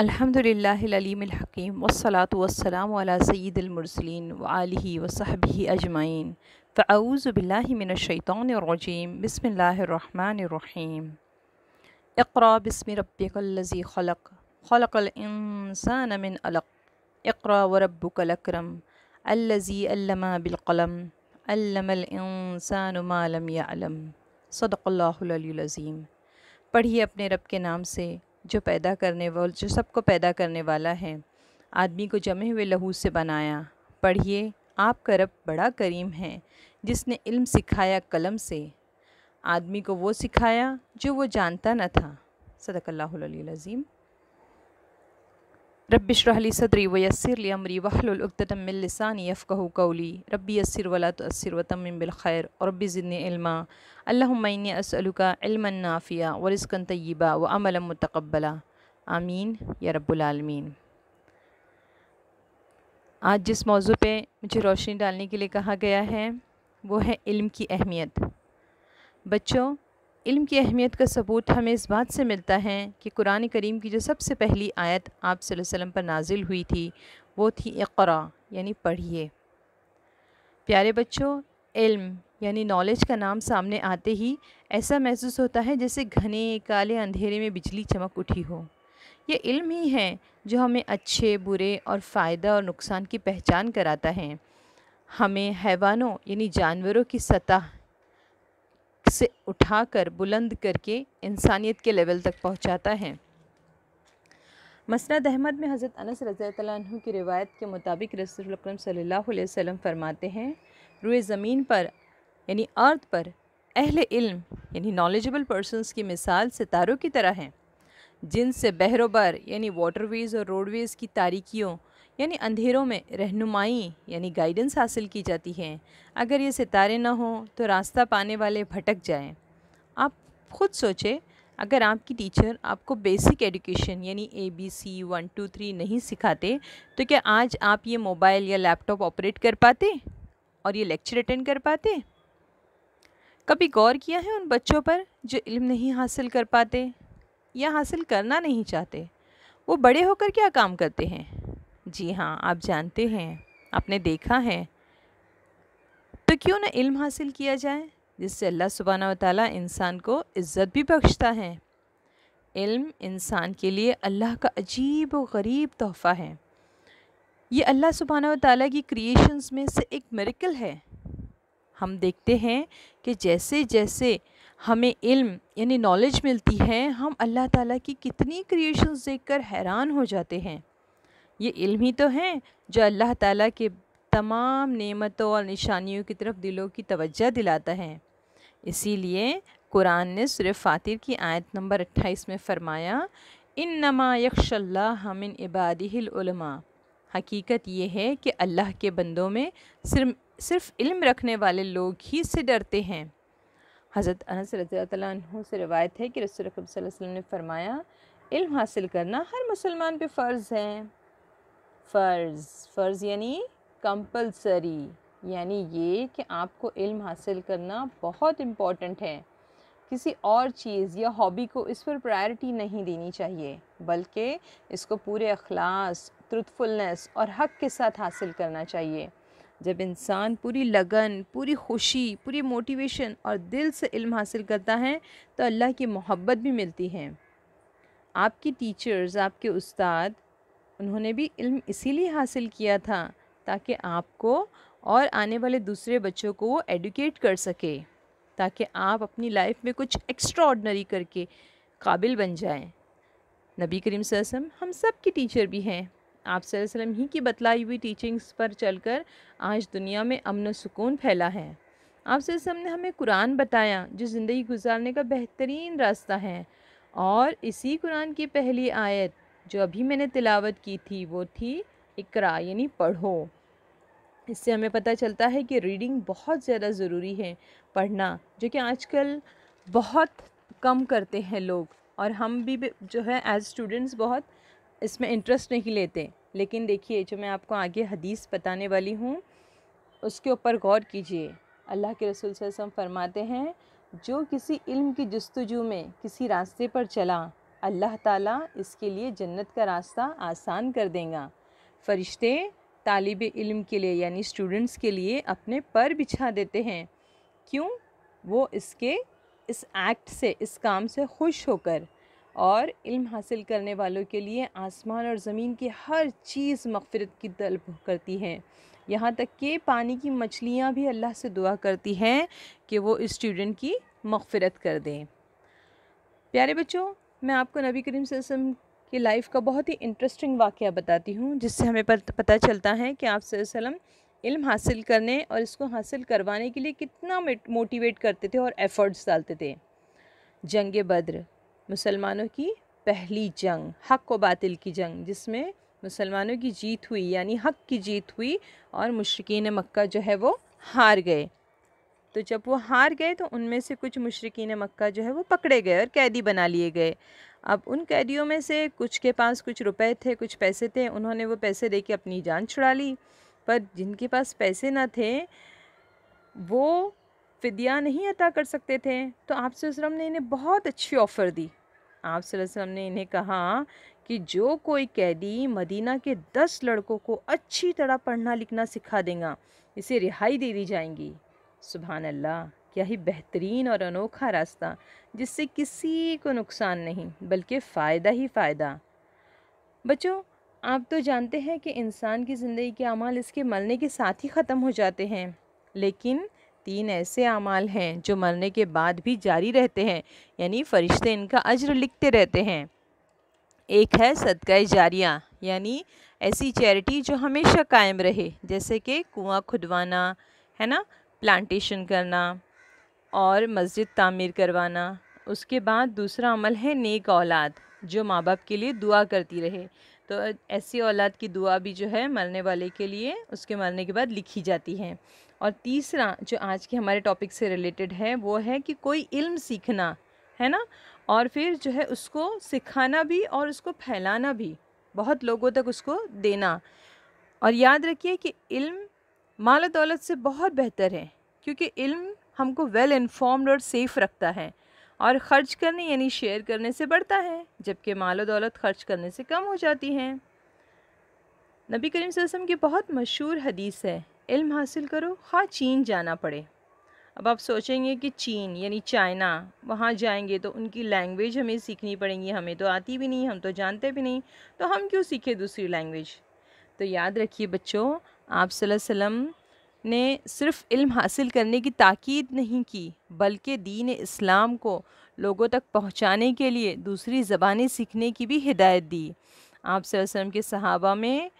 الحمد لله العليم الحكيم والصلاة والسلام على سيد المرسلين وآله وصحبه أجمعين فأعوذ بالله من الشيطان الرجيم بسم الله الرحمن الرحيم اقرأ باسم ربك الذي خلق خلق الإنسان من ألق اقرأ وربك الأكرم الذي علم بالقلم علم الإنسان ما لم يعلم صدق الله العلي العظيم پڑھئے اپنے رب کے نام سے जो पैदा करने वाला जो सबको पैदा करने वाला है आदमी को जमे हुए लहू से बनाया पढ़िए आपका रब बड़ा करीम है जिसने इल्म सिखाया कलम से आदमी को वो सिखाया जो वो जानता न था सदक अल्लाजीम रबिशरहली सदरी वयसर अमरी वहलतमिलसानी यफ़ह कौली रबी यसर वला तसर वतम खैर और रबिज़िलमा अल्लाइन असलुका इलमनाफ़िया वरिस्कन तय्यबा व अमल मतकबला आमीन या रबालमीन आज जिस मौजू पर मुझे रोशनी डालने के लिए कहा गया है वो है इल्म की अहमियत बच्चों इल्म की अहमियत का सबूत हमें इस बात से मिलता है कि कुरान करीम की जो सबसे पहली आयत आप वसल्लम पर नाजिल हुई थी वो थी इकरा यानी पढ़िए प्यारे बच्चों इल्म यानी नॉलेज का नाम सामने आते ही ऐसा महसूस होता है जैसे घने काले अंधेरे में बिजली चमक उठी हो ये इल्म ही है जो हमें अच्छे बुरे और फ़ायदा और नुकसान की पहचान कराता है हमें हैवानों यानी जानवरों की सतह से उठाकर बुलंद करके इंसानियत के लेवल तक पहुंचाता है मसनद अहमद में हज़रत अनस रज़ी की रिवायत के मुताबिक रसूल अकरम सल्लल्लाहु अलैहि वसल्लम फरमाते हैं रुए ज़मीन पर यानी अर्थ पर अहल इल्म यानी नॉलेजेबल पर्सनस की मिसाल सितारों की तरह हैं जिनसे बहरोबर यानी वाटरवेज़ और रोडवेज़ की तारीखियों यानी अंधेरों में रहनुमाई यानी गाइडेंस हासिल की जाती है अगर ये सितारे ना हों तो रास्ता पाने वाले भटक जाएं। आप खुद सोचें अगर आपकी टीचर आपको बेसिक एडुकेशन यानी A B C one two three नहीं सिखाते तो क्या आज आप ये मोबाइल या लैपटॉप ऑपरेट कर पाते और ये लेक्चर अटेंड कर पाते कभी गौर किया है उन बच्चों पर जो इल्म नहीं हासिल कर पाते या हासिल करना नहीं चाहते वो बड़े होकर क्या काम करते हैं जी हाँ आप जानते हैं आपने देखा है तो क्यों ना इल्म हासिल किया जाए जिससे अल्लाह सुबाना ताली इंसान को इज़्ज़त भी बख्शता है इल्म इंसान के लिए अल्लाह का अजीब व गरीब तोहफ़ा है ये अल्लाह सुबहान ताली की क्रिएशंस में से एक मेरिकल है हम देखते हैं कि जैसे जैसे हमें इल्म यानी नॉलेज मिलती है हम अल्लाह ताला की कितनी क्रिएशंस देखकर हैरान हो जाते हैं ये इल्म ही तो हैं जो अल्लाह ताला के तमाम नेमतों और निशानियों की तरफ दिलों की तवज्जो दिलाता है इसीलिए कुरान ने सुर फातिर की आयत नंबर अट्ठाईस में फ़रमाया इन नमा यक्शल्ला हमिन इबादिलमा हकीकत ये है कि अल्लाह के बंदों में सिर्फ सिर्फ इल्म रखने वाले लोग ही से डरते हैं हज़रत अनस रज़ी से रवायत है कि रसूल वसल्लम ने फ़रमाया इल्म हासिल करना हर मुसलमान पे फ़र्ज़ है फ़र्ज़ फ़र्ज़ यानी कंपलसरी यानी ये कि आपको इल्म हासिल करना बहुत इम्पॉर्टेंट है किसी और चीज़ या हॉबी को इस पर प्रायोरिटी नहीं देनी चाहिए बल्कि इसको पूरे अखलास ट्रुथफुलनेस और हक के साथ हासिल करना चाहिए जब इंसान पूरी लगन पूरी खुशी पूरी मोटिवेशन और दिल से इल्म हासिल करता है तो अल्लाह की मोहब्बत भी मिलती है आपकी टीचर्स आपके उस्ताद उन्होंने भी इल्म इसीलिए हासिल किया था ताकि आपको और आने वाले दूसरे बच्चों को वो एडुकेट कर सके ताकि आप अपनी लाइफ में कुछ एक्स्ट्रा ऑर्डनरी करके काबिल बन जाएं नबी करीम वसम हम सब के टीचर भी हैं आप वसम ही की बतलाई हुई टीचिंग्स पर चलकर आज दुनिया में अमन सुकून फैला है आप वसम ने हमें कुरान बताया जो ज़िंदगी गुजारने का बेहतरीन रास्ता है और इसी कुरान की पहली आयत जो अभी मैंने तिलावत की थी वो थी इकरा यानी पढ़ो इससे हमें पता चलता है कि रीडिंग बहुत ज़्यादा ज़रूरी है पढ़ना जो कि आजकल बहुत कम करते हैं लोग और हम भी जो है एज स्टूडेंट्स बहुत इसमें इंटरेस्ट नहीं लेते लेकिन देखिए जो मैं आपको आगे हदीस बताने वाली हूँ उसके ऊपर गौर कीजिए अल्लाह के रसूल वसल्लम फरमाते हैं जो किसी इल्म की जस्तजू में किसी रास्ते पर चला अल्लाह ताला इसके लिए जन्नत का रास्ता आसान कर देगा फरिश्ते तालिब इल्म के लिए यानी स्टूडेंट्स के लिए अपने पर बिछा देते हैं क्यों वो इसके इस एक्ट से इस काम से खुश होकर और इल्म हासिल करने वालों के लिए आसमान और ज़मीन की हर चीज़ मगफरत की तलब करती है यहाँ तक कि पानी की मछलियाँ भी अल्लाह से दुआ करती हैं कि वो स्टूडेंट की मगफरत कर दें प्यारे बच्चों मैं आपको नबी करीम वसम की लाइफ का बहुत ही इंटरेस्टिंग वाक़ बताती हूँ जिससे हमें पता चलता है कि आप इल्म हासिल करने और इसको हासिल करवाने के लिए कितना मोटिवेट करते थे और एफ़र्ट्स डालते थे जंग बद्र मुसलमानों की पहली जंग हक व बातिल की जंग जिसमें मुसलमानों की जीत हुई यानी हक की जीत हुई और मशरकिन मक्का जो है वो हार गए तो जब वो हार गए तो उनमें से कुछ मशरकिन मक्का जो है वो पकड़े गए और कैदी बना लिए गए अब उन कैदियों में से कुछ के पास कुछ रुपए थे कुछ पैसे थे उन्होंने वो पैसे दे के अपनी जान छुड़ा ली पर जिनके पास पैसे ना थे वो फ़िदिया नहीं अता कर सकते थे तो आप वसलम ने इन्हें बहुत अच्छी ऑफ़र दी आप वसलम ने इन्हें कहा कि जो कोई कैदी मदीना के दस लड़कों को अच्छी तरह पढ़ना लिखना सिखा देगा इसे रिहाई दे दी जाएंगी सुबह अल्लाह क्या ही बेहतरीन और अनोखा रास्ता जिससे किसी को नुकसान नहीं बल्कि फ़ायदा ही फ़ायदा बच्चों आप तो जानते हैं कि इंसान की ज़िंदगी के अमाल इसके मरने के साथ ही ख़त्म हो जाते हैं लेकिन तीन ऐसे अमाल हैं जो मरने के बाद भी जारी रहते हैं यानी फ़रिश्ते इनका अज्र लिखते रहते हैं एक है सदका जारिया यानी ऐसी चैरिटी जो हमेशा कायम रहे जैसे कि कुआं खुदवाना है ना प्लांटेशन करना और मस्जिद तामीर करवाना उसके बाद दूसरा अमल है नेक औलाद जो माँ बाप के लिए दुआ करती रहे तो ऐसी औलाद की दुआ भी जो है मरने वाले के लिए उसके मरने के बाद लिखी जाती है और तीसरा जो आज के हमारे टॉपिक से रिलेटेड है वो है कि कोई इल्म सीखना है ना और फिर जो है उसको सिखाना भी और उसको फैलाना भी बहुत लोगों तक उसको देना और याद रखिए कि इल्म माल दौलत से बहुत बेहतर है क्योंकि इल्म हमको वेल इन्फॉर्म्ड और सेफ़ रखता है और ख़र्च करने यानी शेयर करने से बढ़ता है जबकि माल दौलत ख़र्च करने से कम हो जाती है नबी करीम वसम की बहुत मशहूर हदीस है इल्म हासिल करो खा हाँ चीन जाना पड़े अब आप सोचेंगे कि चीन यानी चाइना वहाँ जाएंगे तो उनकी लैंग्वेज हमें सीखनी पड़ेगी हमें तो आती भी नहीं हम तो जानते भी नहीं तो हम क्यों सीखें दूसरी लैंग्वेज तो याद रखिए बच्चों आप ने सिर्फ इल्म हासिल करने की ताकीद नहीं की बल्कि दीन इस्लाम को लोगों तक पहुंचाने के लिए दूसरी ज़बानें सीखने की भी हिदायत दी आप के सहाबा में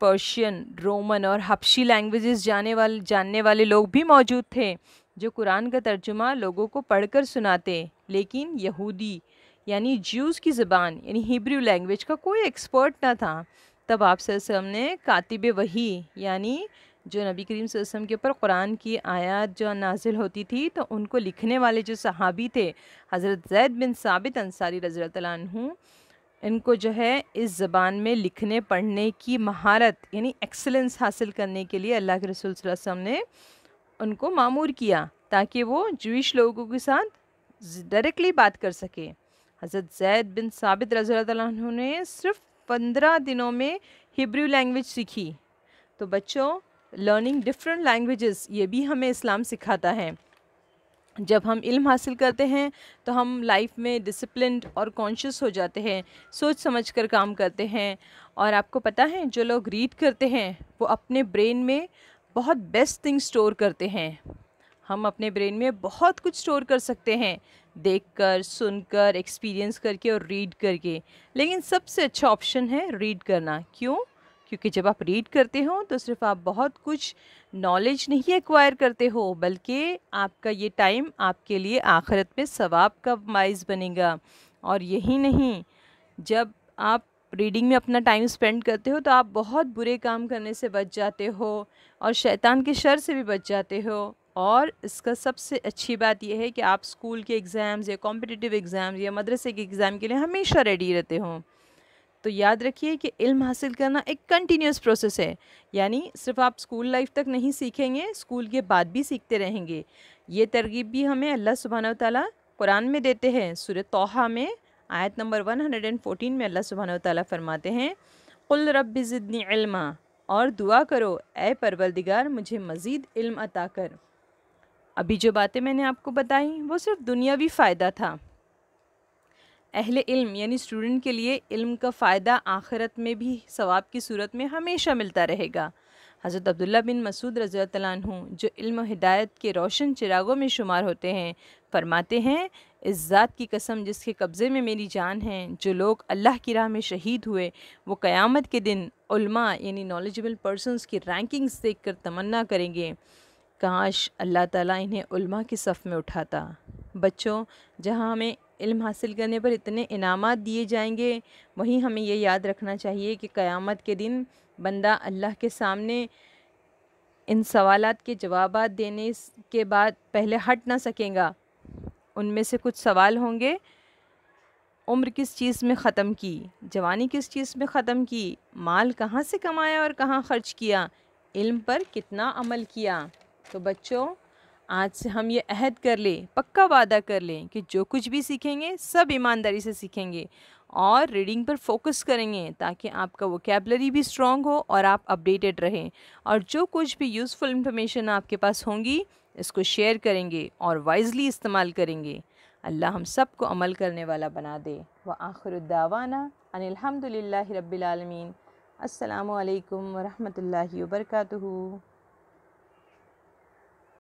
पर्शियन रोमन और हपशी लैंग्वेजेस जाने वाले जानने वाले लोग भी मौजूद थे जो कुरान का तर्जुमा लोगों को पढ़कर सुनाते लेकिन यहूदी यानी ज्यूज़ की ज़बान यानी हिब्रू लैंग्वेज का कोई एक्सपर्ट ना था तब आप ने कातिब वही यानी जो नबी करीम वसम के ऊपर कुरान की आयत जो नाजिल होती थी तो उनको लिखने वाले जो सहाबी थे हज़रत जैद बिन साबित अंसारी रज़ी इनको जो है इस ज़बान में लिखने पढ़ने की महारत यानी एक्सलेंस हासिल करने के लिए अल्लाह के रसूल वसम ने उनको मामूर किया ताकि वो जूश लोगों के साथ डायरेक्टली बात कर सके हज़रत जैद बिन साबित रज़ी ने सिर्फ़ पंद्रह दिनों में हिब्रू लैंग्वेज सीखी तो बच्चों लर्निंग डिफरेंट लैंग्वेजेस ये भी हमें इस्लाम सिखाता है जब हम इल्म हासिल करते हैं तो हम लाइफ में डिसिप्लिन और कॉन्शियस हो जाते हैं सोच समझ कर काम करते हैं और आपको पता है जो लोग रीड करते हैं वो अपने ब्रेन में बहुत बेस्ट थिंग स्टोर करते हैं हम अपने ब्रेन में बहुत कुछ स्टोर कर सकते हैं देखकर सुनकर एक्सपीरियंस करके और रीड करके लेकिन सबसे अच्छा ऑप्शन है रीड करना क्यों क्योंकि जब आप रीड करते हो तो सिर्फ आप बहुत कुछ नॉलेज नहीं एक्वायर करते हो बल्कि आपका ये टाइम आपके लिए आखिरत में सवाब का माइज बनेगा और यही नहीं जब आप रीडिंग में अपना टाइम स्पेंड करते हो तो आप बहुत बुरे काम करने से बच जाते हो और शैतान के शर से भी बच जाते हो और इसका सबसे अच्छी बात यह है कि आप स्कूल के एग्ज़ाम्स या कॉम्पिटिटिव एग्ज़ाम्स या मदरसे के एग्ज़ाम के लिए हमेशा रेडी रहते हों तो याद रखिए कि इल्म हासिल करना एक कंटिन्यूस प्रोसेस है यानी सिर्फ आप स्कूल लाइफ तक नहीं सीखेंगे स्कूल के बाद भी सीखते रहेंगे ये तरगीब भी हमें अल्लाह सुबहाना ताली कुरान में देते हैं सुर तोहा में आयत नंबर 114 में अल्लाह सुबहाना ताली फरमाते हैं कुल रब ज़िदनी और दुआ करो ए परवरदिगार मुझे मज़ीद इल्म अता कर अभी जो बातें मैंने आपको बताई वो सिर्फ दुनियावी फ़ायदा था अहल इल्म यानी स्टूडेंट के लिए इल्म का फ़ायदा आखिरत में भी सवाब की सूरत में हमेशा मिलता रहेगा हज़रत अब्दुल्ला बिन मसूद रज़ू जो इल्म हिदायत के रोशन चिरागों में शुमार होते हैं फरमाते हैं इस ज़ात की कसम जिसके कब्ज़े में मेरी जान है जो लोग अल्लाह की राह में शहीद हुए वो क़यामत के दिन यानी नॉलेजबल पर्सनस की रैंकिंग्स देख कर तमन्ना करेंगे काश अल्लाह ताला इन्हें उल्मा की सफ़ में उठाता बच्चों जहाँ हमें इल्म हासिल करने पर इतने इनाम दिए जाएंगे वहीं हमें ये याद रखना चाहिए कि क़यामत के दिन बंदा अल्लाह के सामने इन सवाल के जवाब देने के बाद पहले हट ना सकेगा उनमें से कुछ सवाल होंगे उम्र किस चीज़ में ख़त्म की जवानी किस चीज़ में ख़त्म की माल कहाँ से कमाया और कहाँ ख़र्च किया इल्म पर कितना अमल किया तो बच्चों आज से हम ये अहद कर लें पक्का वादा कर लें कि जो कुछ भी सीखेंगे सब ईमानदारी से सीखेंगे और रीडिंग पर फोकस करेंगे ताकि आपका वोकेबलरी भी स्ट्रॉन्ग हो और आप अपडेटेड रहें और जो कुछ भी यूज़फुल इंफॉर्मेशन आपके पास होंगी इसको शेयर करेंगे और वाइजली इस्तेमाल करेंगे अल्लाह हम सब को अमल करने वाला बना दे व दावाना अनिलहमदिल्ला रबालमीन अल्लाम वरहमल वर्का